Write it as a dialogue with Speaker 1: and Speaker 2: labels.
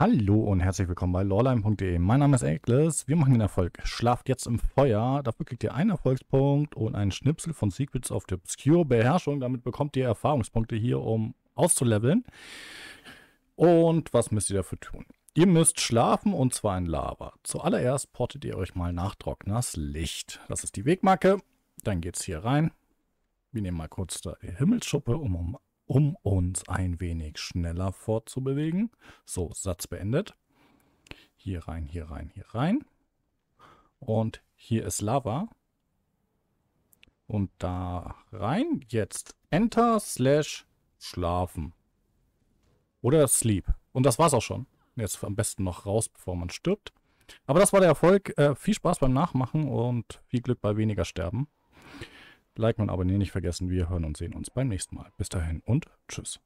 Speaker 1: Hallo und herzlich willkommen bei lawline.de. Mein Name ist Eglis. Wir machen den Erfolg. Schlaft jetzt im Feuer. Dafür kriegt ihr einen Erfolgspunkt und einen Schnipsel von Secrets of the Obscure Beherrschung. Damit bekommt ihr Erfahrungspunkte hier, um auszuleveln. Und was müsst ihr dafür tun? Ihr müsst schlafen und zwar in Lava. Zuallererst portet ihr euch mal nach Trockners Licht. Das ist die Wegmarke. Dann geht's hier rein. Wir nehmen mal kurz die Himmelsschuppe, um, um um uns ein wenig schneller fortzubewegen. So, Satz beendet. Hier rein, hier rein, hier rein. Und hier ist Lava. Und da rein. Jetzt Enter slash schlafen. Oder Sleep. Und das war's auch schon. Jetzt am besten noch raus, bevor man stirbt. Aber das war der Erfolg. Äh, viel Spaß beim Nachmachen und viel Glück bei weniger Sterben. Liken und Abonnieren nicht vergessen. Wir hören und sehen uns beim nächsten Mal. Bis dahin und tschüss.